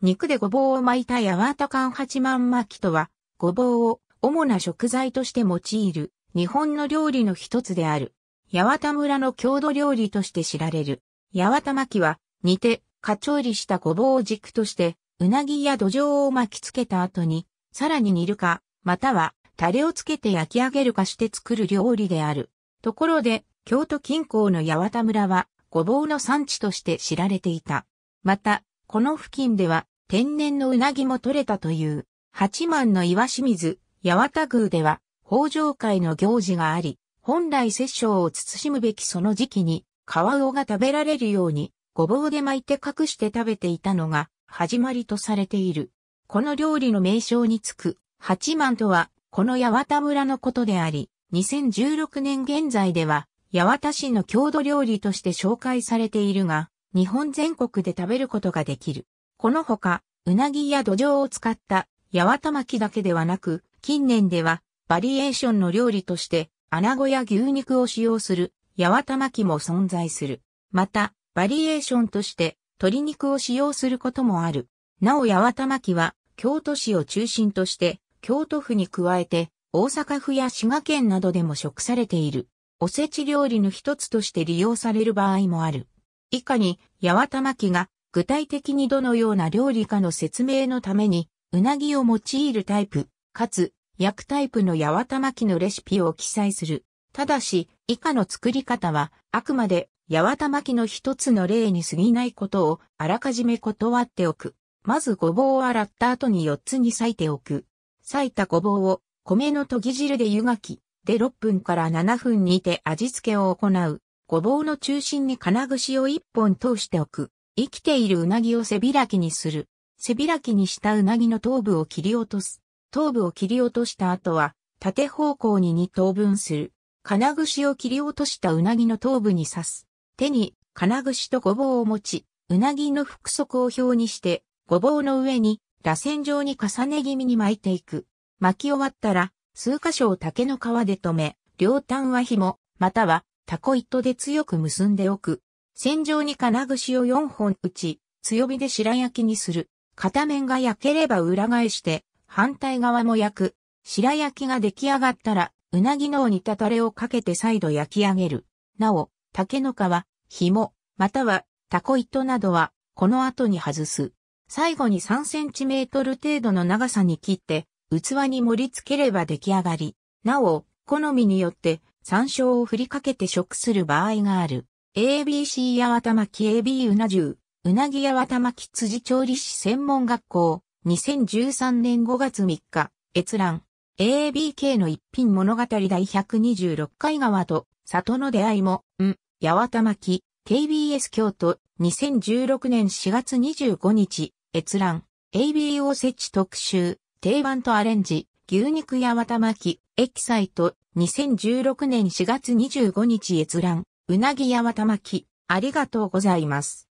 肉でごぼうを巻いた八幡ン八幡巻きとは、ごぼうを主な食材として用いる日本の料理の一つである。八幡村の郷土料理として知られる。八幡巻きは、煮て、か調理したごぼうを軸として、うなぎや土壌を巻きつけた後に、さらに煮るか、または、タレをつけて焼き上げるかして作る料理である。ところで、京都近郊の八幡村は、ごぼうの産地として知られていた。また、この付近では天然のうなぎも取れたという、八幡の岩清水、八幡宮では、北条会の行事があり、本来摂政を慎むべきその時期に、カワウオが食べられるように、ごぼうで巻いて隠して食べていたのが、始まりとされている。この料理の名称につく、八幡とは、この八幡村のことであり、2016年現在では、八幡市の郷土料理として紹介されているが、日本全国で食べることができる。このほか、うなぎや土壌を使った八幡巻きだけではなく、近年ではバリエーションの料理として、穴子や牛肉を使用する八幡巻きも存在する。また、バリエーションとして鶏肉を使用することもある。なお八幡巻きは、京都市を中心として、京都府に加えて、大阪府や滋賀県などでも食されている。おせち料理の一つとして利用される場合もある。以下に、八幡巻が具体的にどのような料理かの説明のために、うなぎを用いるタイプ、かつ、焼くタイプの八幡巻のレシピを記載する。ただし、以下の作り方は、あくまで、八幡巻の一つの例に過ぎないことを、あらかじめ断っておく。まずごぼうを洗った後に4つに裂いておく。裂いたごぼうを、米のとぎ汁で湯がき、で6分から7分煮て味付けを行う。ごぼうの中心に金串を一本通しておく。生きているうなぎを背開きにする。背開きにしたうなぎの頭部を切り落とす。頭部を切り落とした後は、縦方向に二等分する。金串を切り落としたうなぎの頭部に刺す。手に金串とごぼうを持ち、うなぎの腹側を表にして、ごぼうの上に、螺旋状に重ね気味に巻いていく。巻き終わったら、数箇所を竹の皮で留め、両端は紐、またはタコ糸で強く結んでおく。線状に金串を4本打ち、強火で白焼きにする。片面が焼ければ裏返して、反対側も焼く。白焼きが出来上がったら、うなぎの煮たたれをかけて再度焼き上げる。なお、竹の皮、紐、または、タコ糸などは、この後に外す。最後に3センチメートル程度の長さに切って、器に盛り付ければ出来上がり。なお、好みによって、山椒を振りかけて食する場合がある。ABC 八幡巻 AB うな重、うなぎ八幡巻辻調理師専門学校、2013年5月3日、閲覧。ABK の一品物語第126回川と里の出会いも、ん、八幡巻、KBS 京都、2016年4月25日、閲覧。AB o 設置特集、定番とアレンジ、牛肉八幡巻、エキサイト、2016年4月25日閲覧、うなぎやわたまき、ありがとうございます。